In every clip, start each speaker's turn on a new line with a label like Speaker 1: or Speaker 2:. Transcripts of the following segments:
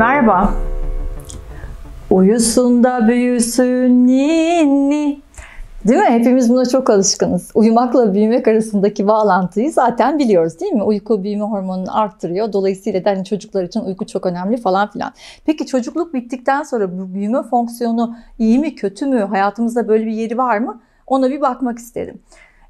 Speaker 1: Merhaba. Uyusun da büyüsün ninni. Değil mi? Hepimiz buna çok alışkınız. Uyumakla büyümek arasındaki bağlantıyı zaten biliyoruz değil mi? Uyku büyüme hormonunu arttırıyor. Dolayısıyla da hani çocuklar için uyku çok önemli falan filan. Peki çocukluk bittikten sonra bu büyüme fonksiyonu iyi mi kötü mü? Hayatımızda böyle bir yeri var mı? Ona bir bakmak istedim.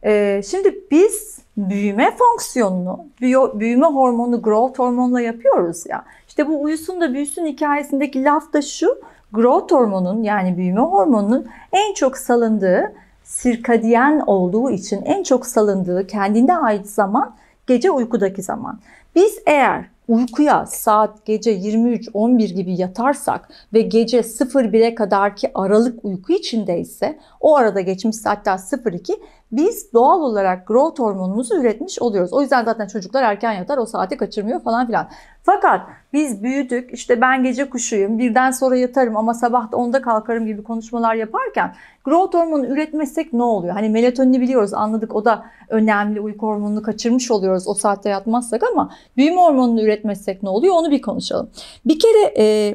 Speaker 1: E, şimdi biz büyüme fonksiyonunu, büyü, büyüme hormonu growth hormonla yapıyoruz ya. İşte bu uyusun da büyüsün hikayesindeki laf da şu. Growth hormonun yani büyüme hormonunun en çok salındığı sirkadiyen olduğu için en çok salındığı kendine ait zaman gece uykudaki zaman. Biz eğer uykuya saat gece 23-11 gibi yatarsak ve gece 0-1'e kadarki aralık uyku içindeyse o arada geçmiş hatta 0-2 biz doğal olarak growth hormonumuzu üretmiş oluyoruz. O yüzden zaten çocuklar erken yatar o saati kaçırmıyor falan filan. Fakat biz büyüdük işte ben gece kuşuyum birden sonra yatarım ama sabah da onda kalkarım gibi konuşmalar yaparken growth hormonu üretmezsek ne oluyor? Hani melatonini biliyoruz anladık o da önemli uyku hormonunu kaçırmış oluyoruz o saatte yatmazsak ama büyüme hormonunu üretmezsek ne oluyor onu bir konuşalım. Bir kere e,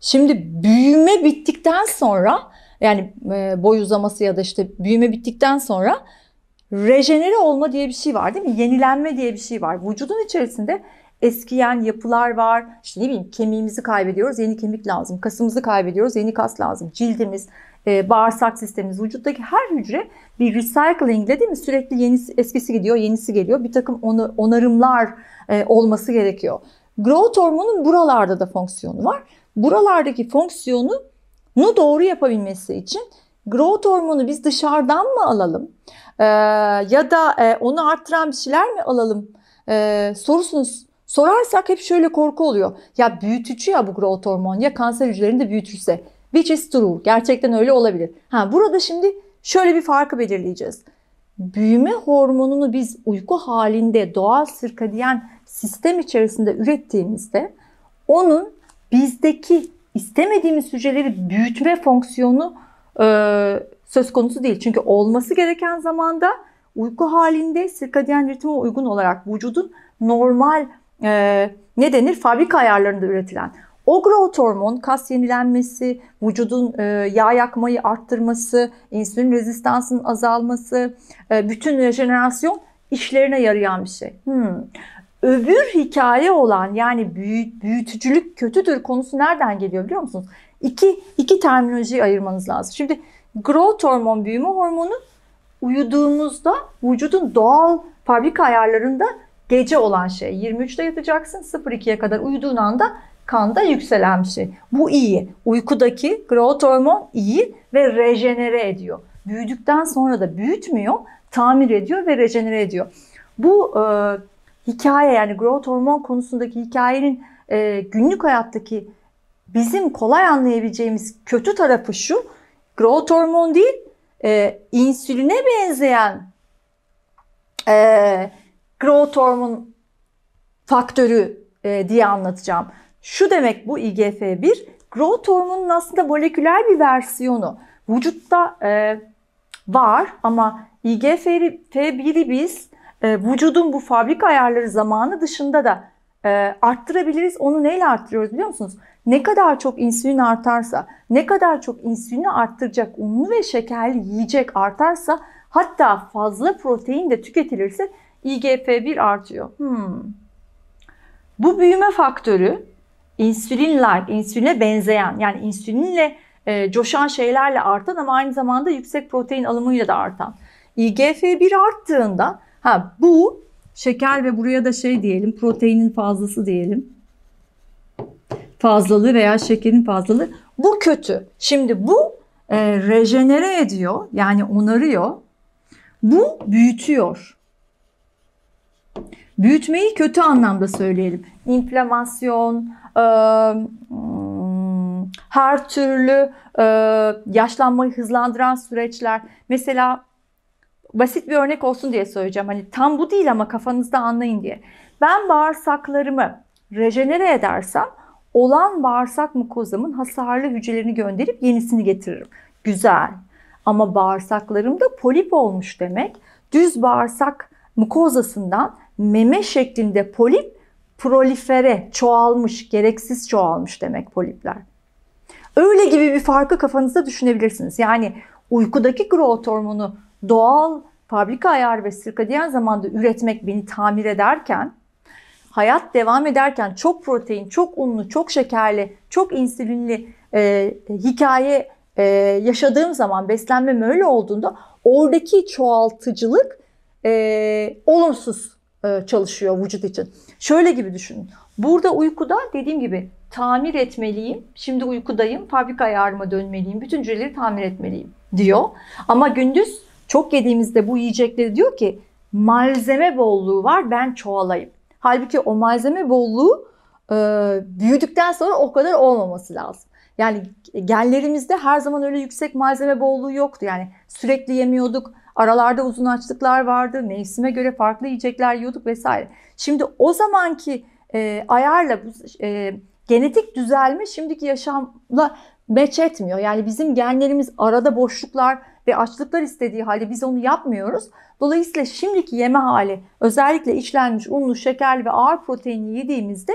Speaker 1: şimdi büyüme bittikten sonra yani e, boy uzaması ya da işte büyüme bittikten sonra rejenere olma diye bir şey var değil mi? Yenilenme diye bir şey var. Vücudun içerisinde eskiyen yapılar var. İşte ne bileyim kemiğimizi kaybediyoruz, yeni kemik lazım. Kasımızı kaybediyoruz, yeni kas lazım. Cildimiz, e, bağırsak sistemimiz, vücuttaki her hücre bir recycling ile değil mi? Sürekli yenisi, eskisi gidiyor, yenisi geliyor. Bir takım onu, onarımlar e, olması gerekiyor. Growth hormonun buralarda da fonksiyonu var. Buralardaki fonksiyonu nu doğru yapabilmesi için growth hormonu biz dışarıdan mı alalım e, ya da e, onu arttıran bir şeyler mi alalım e, sorusunuz Sorarsak hep şöyle korku oluyor. Ya büyütücü ya bu growth hormon ya kanser hücrelerini de büyütürse. Which is true. Gerçekten öyle olabilir. Ha, burada şimdi şöyle bir farkı belirleyeceğiz. Büyüme hormonunu biz uyku halinde doğal sirka diyen sistem içerisinde ürettiğimizde onun bizdeki istemediğimiz hücreleri büyütme fonksiyonu e, söz konusu değil. Çünkü olması gereken zamanda uyku halinde sirkadiyen ritme uygun olarak vücudun normal e, ne denir? Fabrika ayarlarında üretilen. O growth hormon, kas yenilenmesi, vücudun e, yağ yakmayı arttırması, insülin rezistansının azalması, e, bütün rejenerasyon işlerine yarayan bir şey. Hmm. Öbür hikaye olan yani büyü, büyütücülük kötüdür konusu nereden geliyor biliyor musunuz? İki, iki terminolojiyi ayırmanız lazım. Şimdi growth hormon, büyüme hormonu uyuduğumuzda vücudun doğal fabrika ayarlarında gece olan şey. 23'te yatacaksın 02'ye kadar uyuduğun anda kanda yükselen bir şey. Bu iyi. Uykudaki growth hormon iyi ve rejenere ediyor. Büyüdükten sonra da büyütmüyor, tamir ediyor ve rejenere ediyor. Bu e, hikaye yani growth hormon konusundaki hikayenin e, günlük hayattaki bizim kolay anlayabileceğimiz kötü tarafı şu. Growth hormon değil, e, insüline benzeyen e, growth hormon faktörü e, diye anlatacağım. Şu demek bu IGF-1 growth hormonunun aslında moleküler bir versiyonu. Vücutta e, var ama IGF-1'i biz e, vücudun bu fabrika ayarları zamanı dışında da e, arttırabiliriz. Onu neyle arttırıyoruz biliyor musunuz? Ne kadar çok insülin artarsa, ne kadar çok insülini arttıracak unlu ve şekerli yiyecek artarsa hatta fazla protein de tüketilirse IGF-1 artıyor. Hmm. Bu büyüme faktörü insülinler, insüline benzeyen yani insülinle e, coşan şeylerle artan ama aynı zamanda yüksek protein alımıyla da artan. IGF-1 arttığında ha bu şeker ve buraya da şey diyelim proteinin fazlası diyelim. Fazlalığı veya şekerin fazlalığı bu kötü. Şimdi bu e, rejenere ediyor yani onarıyor. Bu büyütüyor. Büyütmeyi kötü anlamda söyleyelim. İnflamasyon, e, hmm, her türlü e, yaşlanmayı hızlandıran süreçler. Mesela basit bir örnek olsun diye söyleyeceğim. Hani tam bu değil ama kafanızda anlayın diye. Ben bağırsaklarımı rejenere edersem olan bağırsak mukozamın hasarlı hücrelerini gönderip yenisini getiririm. Güzel. Ama bağırsaklarımda polip olmuş demek. Düz bağırsak mukozasından meme şeklinde polip prolifere, çoğalmış, gereksiz çoğalmış demek polipler. Öyle gibi bir farkı kafanızda düşünebilirsiniz. Yani uykudaki growth hormonu doğal fabrika ayar ve sirkadiyen zamanda üretmek beni tamir ederken hayat devam ederken çok protein, çok unlu, çok şekerli, çok insülinli e, hikaye e, yaşadığım zaman beslenmem öyle olduğunda oradaki çoğaltıcılık e, olumsuz e, çalışıyor vücut için. Şöyle gibi düşünün. Burada uykuda dediğim gibi tamir etmeliyim. Şimdi uykudayım. Fabrika ayarıma dönmeliyim. Bütün hücreleri tamir etmeliyim diyor. Ama gündüz çok yediğimizde bu yiyecekleri diyor ki malzeme bolluğu var ben çoğalayım. Halbuki o malzeme bolluğu e, büyüdükten sonra o kadar olmaması lazım. Yani genlerimizde her zaman öyle yüksek malzeme bolluğu yoktu. Yani sürekli yemiyorduk, Aralarda uzun açlıklar vardı. Mevsime göre farklı yiyecekler yiyorduk vesaire. Şimdi o zamanki e, ayarla bu e, genetik düzelme şimdiki yaşamla meç etmiyor. Yani bizim genlerimiz arada boşluklar ve açlıklar istediği halde biz onu yapmıyoruz. Dolayısıyla şimdiki yeme hali özellikle işlenmiş unlu, şekerli ve ağır proteini yediğimizde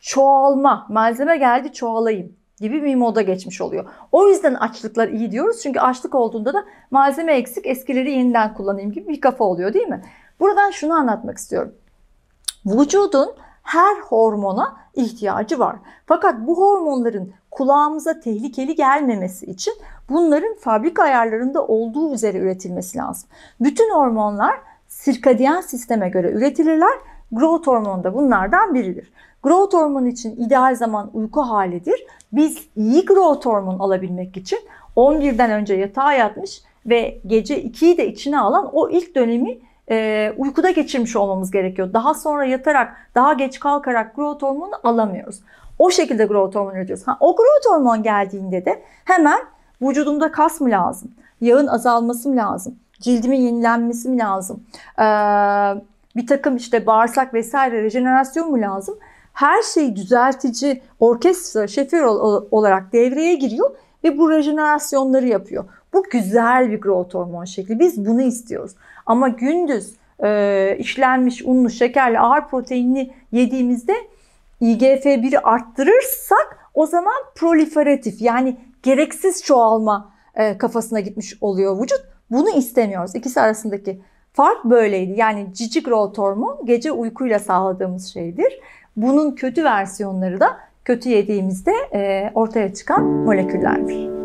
Speaker 1: çoğalma, malzeme geldi çoğalayım gibi bir moda geçmiş oluyor. O yüzden açlıklar iyi diyoruz. Çünkü açlık olduğunda da malzeme eksik, eskileri yeniden kullanayım gibi bir kafa oluyor değil mi? Buradan şunu anlatmak istiyorum. Vücudun her hormona ihtiyacı var. Fakat bu hormonların kulağımıza tehlikeli gelmemesi için bunların fabrika ayarlarında olduğu üzere üretilmesi lazım. Bütün hormonlar sirkadiyen sisteme göre üretilirler Growth hormonu da bunlardan biridir. Growth hormonu için ideal zaman uyku halidir. Biz iyi growth hormonu alabilmek için 11'den önce yatağa yatmış ve gece 2'yi de içine alan o ilk dönemi e, uykuda geçirmiş olmamız gerekiyor. Daha sonra yatarak, daha geç kalkarak growth hormonu alamıyoruz. O şekilde growth hormonu üretiyoruz. Ha, o growth hormon geldiğinde de hemen vücudumda kas mı lazım? Yağın azalması mı lazım? Cildimin yenilenmesi mi lazım? Eee bir takım işte bağırsak vesaire rejenerasyon mu lazım? Her şeyi düzeltici orkestra şefi olarak devreye giriyor ve bu rejenerasyonları yapıyor. Bu güzel bir growth hormon şekli. Biz bunu istiyoruz. Ama gündüz e, işlenmiş unlu, şekerli, ağır proteinli yediğimizde IGF-1'i arttırırsak o zaman proliferatif yani gereksiz çoğalma e, kafasına gitmiş oluyor vücut. Bunu istemiyoruz. İkisi arasındaki Fark böyleydi. Yani cicik growth gece uykuyla sağladığımız şeydir. Bunun kötü versiyonları da kötü yediğimizde ortaya çıkan moleküllerdir.